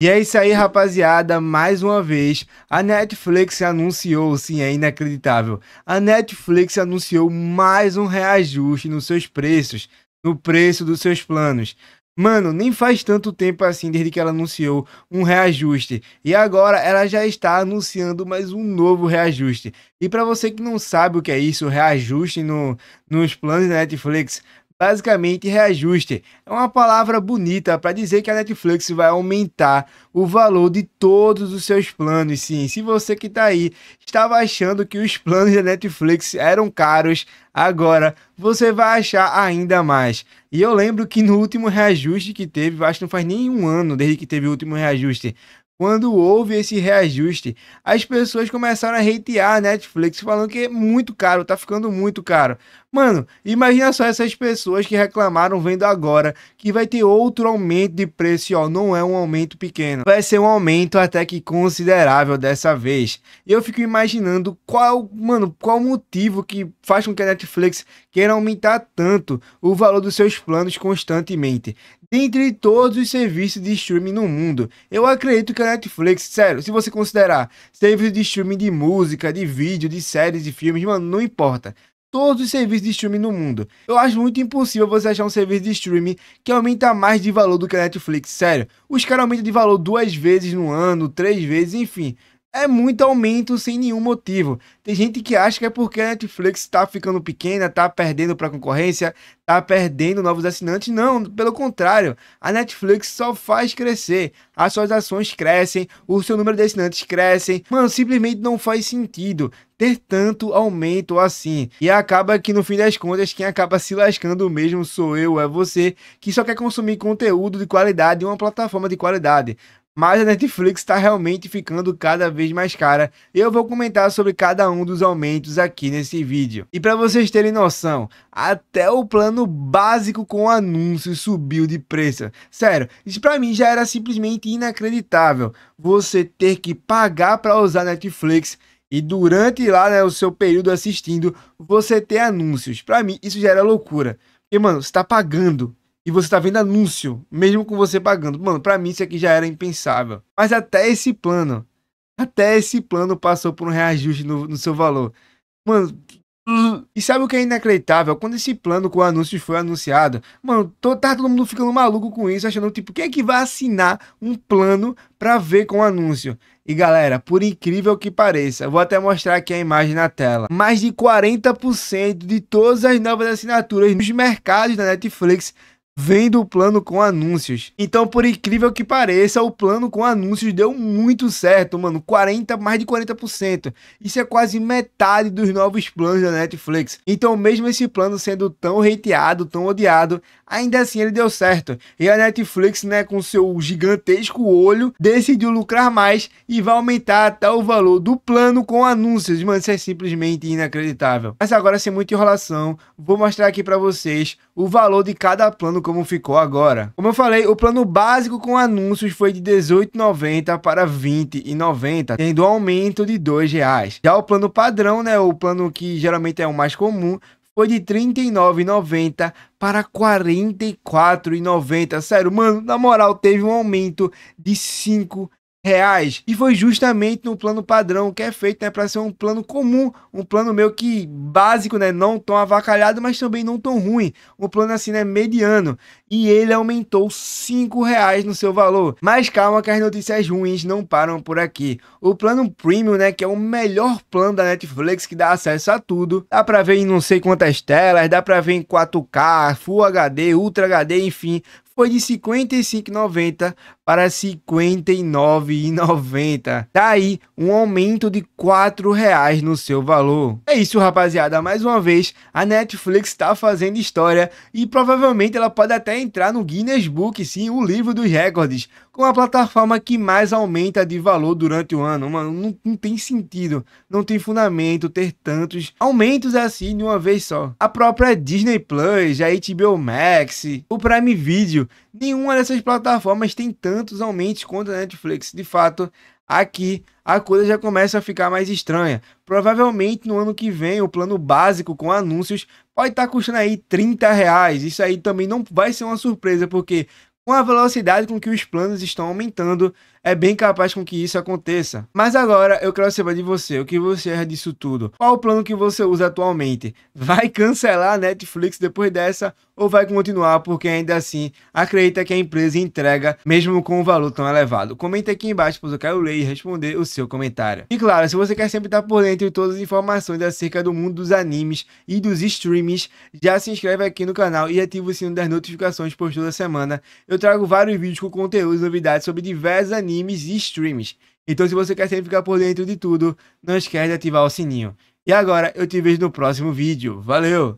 E é isso aí, rapaziada. Mais uma vez, a Netflix anunciou, sim, é inacreditável. A Netflix anunciou mais um reajuste nos seus preços, no preço dos seus planos. Mano, nem faz tanto tempo assim desde que ela anunciou um reajuste. E agora ela já está anunciando mais um novo reajuste. E para você que não sabe o que é isso, reajuste no, nos planos da Netflix, Basicamente, reajuste é uma palavra bonita para dizer que a Netflix vai aumentar o valor de todos os seus planos. Sim, se você que está aí estava achando que os planos da Netflix eram caros, agora você vai achar ainda mais. E eu lembro que no último reajuste que teve, acho que não faz nem um ano desde que teve o último reajuste, quando houve esse reajuste, as pessoas começaram a hatear a Netflix, falando que é muito caro, tá ficando muito caro. Mano, imagina só essas pessoas que reclamaram vendo agora que vai ter outro aumento de preço, ó, não é um aumento pequeno. Vai ser um aumento até que considerável dessa vez. E eu fico imaginando qual, mano, qual motivo que faz com que a Netflix queira aumentar tanto o valor dos seus planos constantemente. Dentre todos os serviços de streaming no mundo, eu acredito que a Netflix, sério, se você considerar serviços de streaming de música, de vídeo, de séries, de filmes, mano, não importa. Todos os serviços de streaming no mundo. Eu acho muito impossível você achar um serviço de streaming que aumenta mais de valor do que a Netflix, sério. Os caras aumentam de valor duas vezes no ano, três vezes, enfim é muito aumento sem nenhum motivo. Tem gente que acha que é porque a Netflix está ficando pequena, está perdendo para a concorrência, está perdendo novos assinantes. Não, pelo contrário, a Netflix só faz crescer. As suas ações crescem, o seu número de assinantes crescem. Mano, simplesmente não faz sentido ter tanto aumento assim. E acaba que no fim das contas, quem acaba se lascando mesmo sou eu, é você, que só quer consumir conteúdo de qualidade e uma plataforma de qualidade mas a Netflix está realmente ficando cada vez mais cara. Eu vou comentar sobre cada um dos aumentos aqui nesse vídeo. E para vocês terem noção, até o plano básico com anúncios subiu de preço. Sério, isso para mim já era simplesmente inacreditável. Você ter que pagar para usar Netflix e durante lá né, o seu período assistindo, você ter anúncios. Para mim isso já era loucura. Porque, mano, você tá pagando e você tá vendo anúncio, mesmo com você pagando. Mano, para mim isso aqui já era impensável. Mas até esse plano, até esse plano passou por um reajuste no, no seu valor. Mano, e sabe o que é inacreditável? Quando esse plano com anúncios foi anunciado, mano, tô, tá todo mundo ficando maluco com isso, achando, tipo, quem é que vai assinar um plano pra ver com anúncio? E galera, por incrível que pareça, vou até mostrar aqui a imagem na tela. Mais de 40% de todas as novas assinaturas nos mercados da Netflix vendo o plano com anúncios. Então, por incrível que pareça, o plano com anúncios deu muito certo, mano. 40, mais de 40%. Isso é quase metade dos novos planos da Netflix. Então, mesmo esse plano sendo tão hateado, tão odiado, ainda assim ele deu certo. E a Netflix, né, com seu gigantesco olho, decidiu lucrar mais e vai aumentar até o valor do plano com anúncios. Mano, isso é simplesmente inacreditável. Mas agora, sem muita enrolação, vou mostrar aqui para vocês o valor de cada plano como ficou agora. Como eu falei, o plano básico com anúncios foi de 18,90 para 20,90, tendo um aumento de R$ reais Já o plano padrão, né, o plano que geralmente é o mais comum, foi de 39,90 para 44,90. Sério, mano, na moral, teve um aumento de 5 reais. E foi justamente no plano padrão que é feito, né, para ser um plano comum, um plano meio que básico, né, não tão avacalhado, mas também não tão ruim, um plano assim, né, mediano. E ele aumentou 5 reais no seu valor. Mas calma que as notícias ruins não param por aqui. O plano premium, né, que é o melhor plano da Netflix que dá acesso a tudo. Dá para ver em não sei quantas telas, dá para ver em 4K, Full HD, Ultra HD, enfim, foi de R$ 55,90 para R$ 59,90. Daí um aumento de R$ reais no seu valor. É isso, rapaziada. Mais uma vez, a Netflix está fazendo história e provavelmente ela pode até entrar no Guinness Book, sim, o livro dos recordes, com a plataforma que mais aumenta de valor durante o ano. Mano, não, não tem sentido, não tem fundamento ter tantos aumentos assim de uma vez só. A própria Disney Plus, a HBO Max, o Prime Video Nenhuma dessas plataformas tem tantos aumentos quanto a Netflix. De fato, aqui a coisa já começa a ficar mais estranha. Provavelmente no ano que vem o plano básico com anúncios pode estar tá custando aí 30 reais. Isso aí também não vai ser uma surpresa, porque com a velocidade com que os planos estão aumentando, é bem capaz com que isso aconteça. Mas agora eu quero saber de você, o que você acha disso tudo? Qual o plano que você usa atualmente? Vai cancelar a Netflix depois dessa ou vai continuar porque ainda assim acredita que a empresa entrega mesmo com um valor tão elevado? Comenta aqui embaixo, pois eu quero ler e responder o seu comentário. E claro, se você quer sempre estar por dentro de todas as informações acerca do mundo dos animes e dos streamings, já se inscreve aqui no canal e ativa o sino das notificações, pois toda semana eu eu trago vários vídeos com conteúdos e novidades sobre diversos animes e streams. Então, se você quer sempre ficar por dentro de tudo, não esquece de ativar o sininho. E agora eu te vejo no próximo vídeo. Valeu!